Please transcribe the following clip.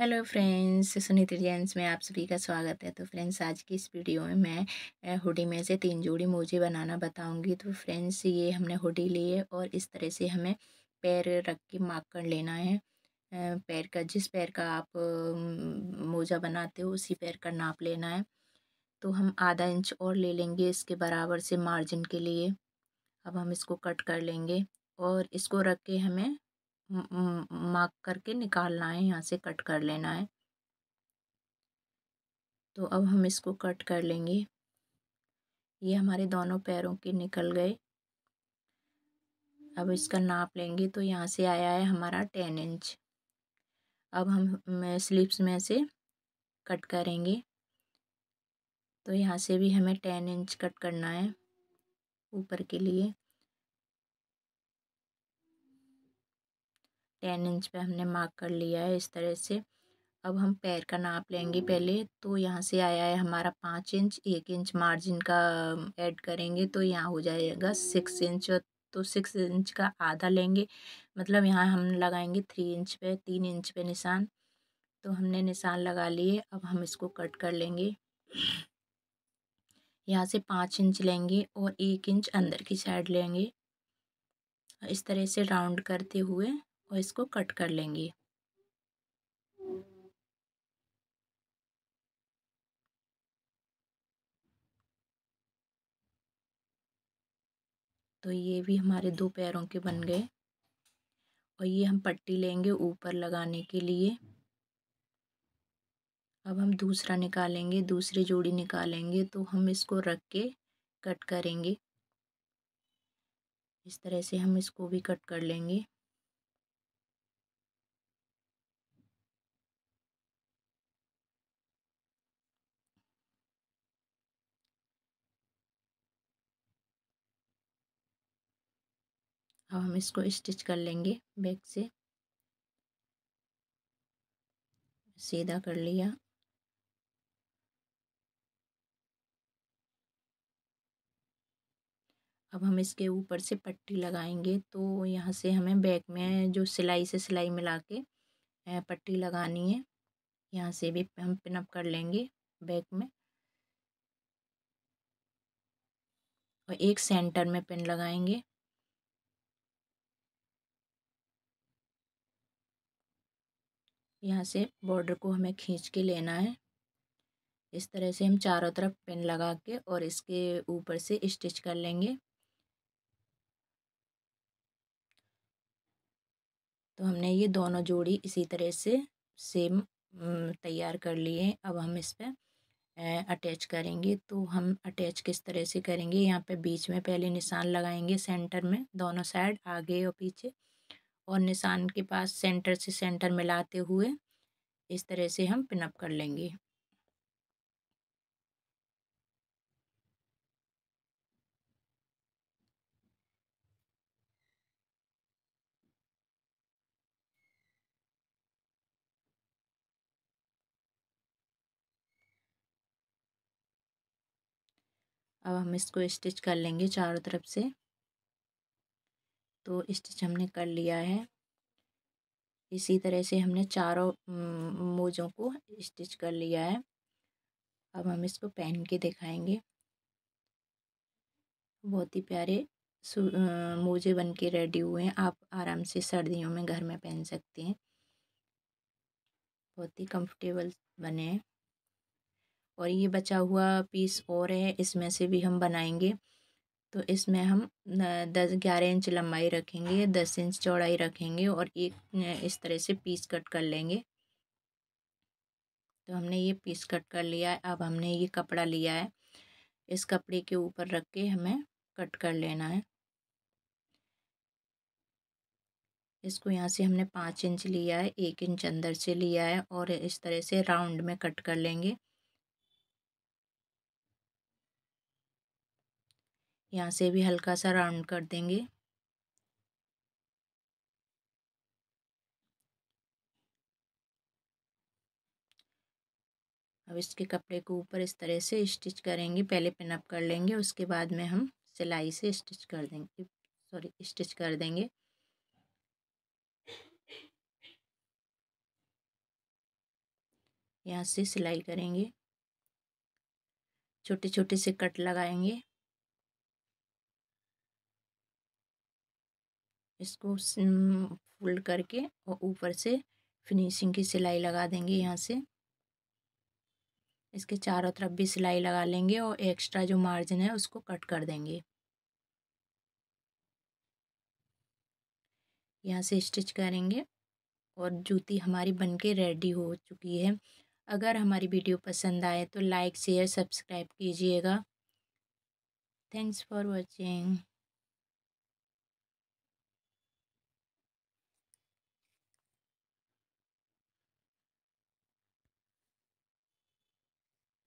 hello friends Suniti designs में आप सभी का स्वागत है तो फ्रेंड्स आज की इस वीडियो में मैं हुडी में से तीन जोड़ी मोजे बनाना बताऊंगी तो फ्रेंड्स ये हमने हुडी ली है और इस तरह से हमें पैर रख के मार्क कर लेना है पैर का जिस पैर का आप मोजा बनाते हो उसी पैर का नाप लेना है तो हम आधा इंच और ले लेंगे इसके बराबर से मार्जिन के लिए अब हम इसको कट कर लेंगे और इसको रख के हमें मार्क करके निकालना है यहाँ से कट कर लेना है तो अब हम इसको कट कर लेंगे ये हमारे दोनों पैरों के निकल गए अब इसका नाप लेंगे तो यहाँ से आया है हमारा टेन इंच अब हम स्लीप्स में से कट करेंगे तो यहाँ से भी हमें टेन इंच कट करना है ऊपर के लिए टेन इंच पे हमने मार्क कर लिया है इस तरह से अब हम पैर का नाप लेंगे पहले तो यहाँ से आया है हमारा पाँच इंच एक इंच मार्जिन का ऐड करेंगे तो यहाँ हो जाएगा सिक्स इंच तो सिक्स इंच का आधा लेंगे मतलब यहाँ हम लगाएंगे थ्री इंच पे तीन इंच पे निशान तो हमने निशान लगा लिए अब हम इसको कट कर लेंगे यहाँ से पाँच इंच लेंगे और एक इंच अंदर की साइड लेंगे इस तरह से राउंड करते हुए और इसको कट कर लेंगे तो ये भी हमारे दो पैरों के बन गए और ये हम पट्टी लेंगे ऊपर लगाने के लिए अब हम दूसरा निकालेंगे दूसरी जोड़ी निकालेंगे तो हम इसको रख के कट करेंगे इस तरह से हम इसको भी कट कर लेंगे अब हम इसको स्टिच कर लेंगे बैक से सीधा कर लिया अब हम इसके ऊपर से पट्टी लगाएंगे तो यहाँ से हमें बैक में जो सिलाई से सिलाई मिला के पट्टी लगानी है यहाँ से भी हम पिनअप कर लेंगे बैक में और एक सेंटर में पिन लगाएंगे यहाँ से बॉर्डर को हमें खींच के लेना है इस तरह से हम चारों तरफ पिन लगा के और इसके ऊपर से स्टिच कर लेंगे तो हमने ये दोनों जोड़ी इसी तरह से सेम तैयार कर लिए अब हम इस पर अटैच करेंगे तो हम अटैच किस तरह से करेंगे यहाँ पे बीच में पहले निशान लगाएंगे सेंटर में दोनों साइड आगे और पीछे और निशान के पास सेंटर से सेंटर मिलाते हुए इस तरह से हम पिनअप कर लेंगे अब हम इसको स्टिच कर लेंगे चारों तरफ से तो स्टिच हमने कर लिया है इसी तरह से हमने चारों मोजों को स्टिच कर लिया है अब हम इसको पहन के दिखाएंगे बहुत ही प्यारे मोजे बन के रेडी हुए हैं आप आराम से सर्दियों में घर में पहन सकते हैं बहुत ही कंफर्टेबल बने हैं और ये बचा हुआ पीस और है इसमें से भी हम बनाएंगे तो इसमें हम दस ग्यारह इंच लंबाई रखेंगे दस इंच चौड़ाई रखेंगे और एक इस तरह से पीस कट कर लेंगे तो हमने ये पीस कट कर लिया है अब हमने ये कपड़ा लिया है इस कपड़े के ऊपर रख के हमें कट कर लेना है इसको यहाँ से हमने पाँच इंच लिया है एक इंच अंदर से लिया है और इस तरह से राउंड में कट कर लेंगे यहाँ से भी हल्का सा राउंड कर देंगे अब इसके कपड़े को ऊपर इस तरह से स्टिच करेंगे पहले पिनअप कर लेंगे उसके बाद में हम सिलाई से स्टिच कर देंगे सॉरी स्टिच कर देंगे यहाँ से सिलाई करेंगे छोटे छोटे से कट लगाएंगे इसको फोल्ड करके और ऊपर से फिनिशिंग की सिलाई लगा देंगे यहाँ से इसके चारों तरफ भी सिलाई लगा लेंगे और एक्स्ट्रा जो मार्जिन है उसको कट कर देंगे यहाँ से स्टिच करेंगे और जूती हमारी बनके रेडी हो चुकी है अगर हमारी वीडियो पसंद आए तो लाइक शेयर सब्सक्राइब कीजिएगा थैंक्स फॉर वॉचिंग